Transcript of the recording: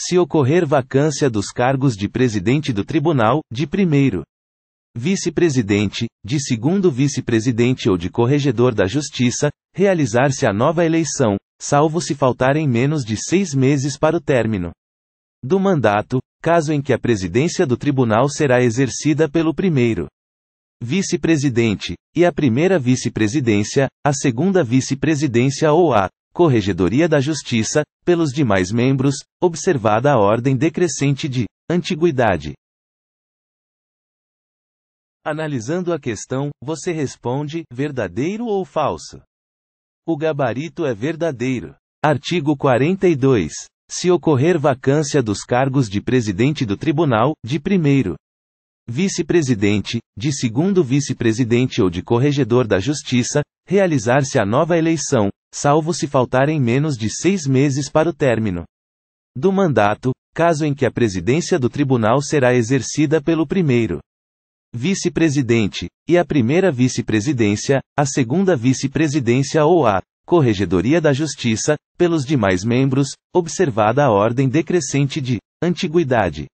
se ocorrer vacância dos cargos de presidente do tribunal, de primeiro vice-presidente, de segundo vice-presidente ou de corregedor da Justiça, realizar-se a nova eleição, salvo se faltarem menos de seis meses para o término do mandato, caso em que a presidência do tribunal será exercida pelo primeiro vice-presidente, e a primeira vice-presidência, a segunda vice-presidência ou a corregedoria da Justiça, pelos demais membros, observada a ordem decrescente de antiguidade. Analisando a questão, você responde: verdadeiro ou falso? O gabarito é verdadeiro. Artigo 42. Se ocorrer vacância dos cargos de presidente do tribunal, de primeiro vice-presidente, de segundo vice-presidente ou de corregedor da justiça, realizar-se a nova eleição, salvo se faltarem menos de seis meses para o término do mandato, caso em que a presidência do tribunal será exercida pelo primeiro vice-presidente, e a primeira vice-presidência, a segunda vice-presidência ou a Corregedoria da Justiça, pelos demais membros, observada a ordem decrescente de antiguidade.